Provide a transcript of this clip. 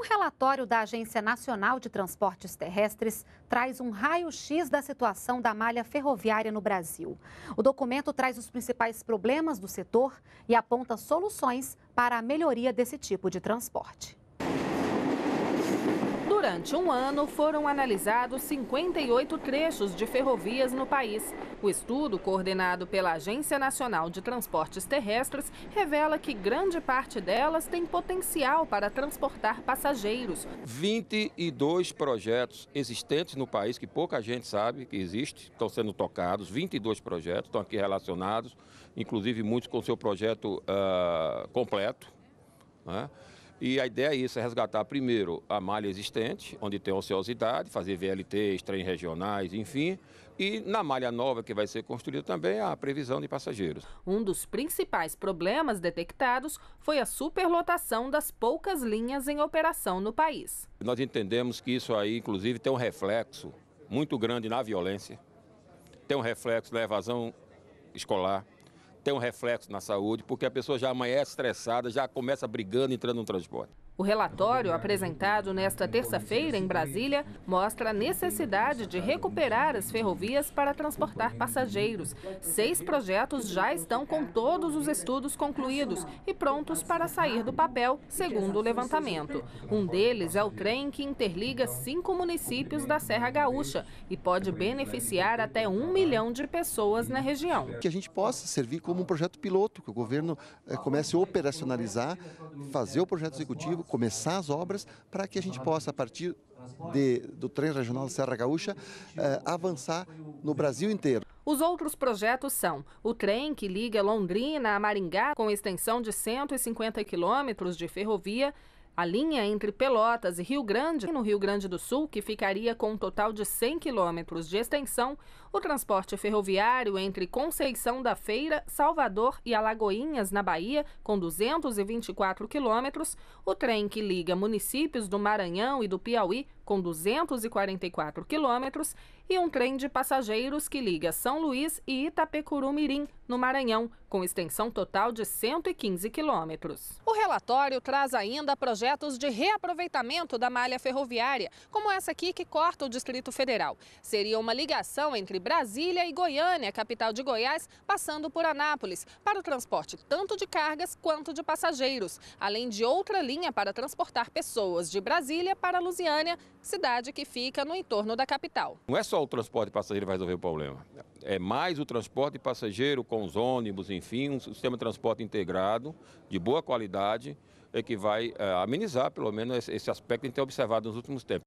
Um relatório da Agência Nacional de Transportes Terrestres traz um raio-x da situação da malha ferroviária no Brasil. O documento traz os principais problemas do setor e aponta soluções para a melhoria desse tipo de transporte. Durante um ano, foram analisados 58 trechos de ferrovias no país. O estudo, coordenado pela Agência Nacional de Transportes Terrestres, revela que grande parte delas tem potencial para transportar passageiros. 22 projetos existentes no país, que pouca gente sabe que existe, estão sendo tocados, 22 projetos estão aqui relacionados, inclusive muitos com seu projeto uh, completo. Né? E a ideia é isso, é resgatar primeiro a malha existente, onde tem ociosidade, fazer VLTs, trens regionais, enfim, e na malha nova que vai ser construída também a previsão de passageiros. Um dos principais problemas detectados foi a superlotação das poucas linhas em operação no país. Nós entendemos que isso aí, inclusive, tem um reflexo muito grande na violência, tem um reflexo na evasão escolar, tem um reflexo na saúde, porque a pessoa já amanhece estressada, já começa brigando, entrando no transporte. O relatório apresentado nesta terça-feira em Brasília mostra a necessidade de recuperar as ferrovias para transportar passageiros. Seis projetos já estão com todos os estudos concluídos e prontos para sair do papel, segundo o levantamento. Um deles é o trem que interliga cinco municípios da Serra Gaúcha e pode beneficiar até um milhão de pessoas na região. Que a gente possa servir como um projeto piloto, que o governo eh, comece a operacionalizar, fazer o projeto executivo, começar as obras para que a gente possa, a partir de, do trem regional da Serra Gaúcha, eh, avançar no Brasil inteiro. Os outros projetos são o trem que liga Londrina a Maringá, com extensão de 150 quilômetros de ferrovia, a linha entre Pelotas e Rio Grande, no Rio Grande do Sul, que ficaria com um total de 100 quilômetros de extensão, o transporte ferroviário entre Conceição da Feira, Salvador e Alagoinhas, na Bahia, com 224 quilômetros, o trem que liga municípios do Maranhão e do Piauí com 244 quilômetros, e um trem de passageiros que liga São Luís e Itapecurumirim, no Maranhão, com extensão total de 115 quilômetros. O relatório traz ainda projetos de reaproveitamento da malha ferroviária, como essa aqui que corta o Distrito Federal. Seria uma ligação entre Brasília e Goiânia, capital de Goiás, passando por Anápolis, para o transporte tanto de cargas quanto de passageiros, além de outra linha para transportar pessoas de Brasília para Lusiânia cidade que fica no entorno da capital. Não é só o transporte passageiro que vai resolver o problema. É mais o transporte passageiro com os ônibus, enfim, um sistema de transporte integrado, de boa qualidade, é que vai eh, amenizar, pelo menos, esse aspecto que a gente tem observado nos últimos tempos.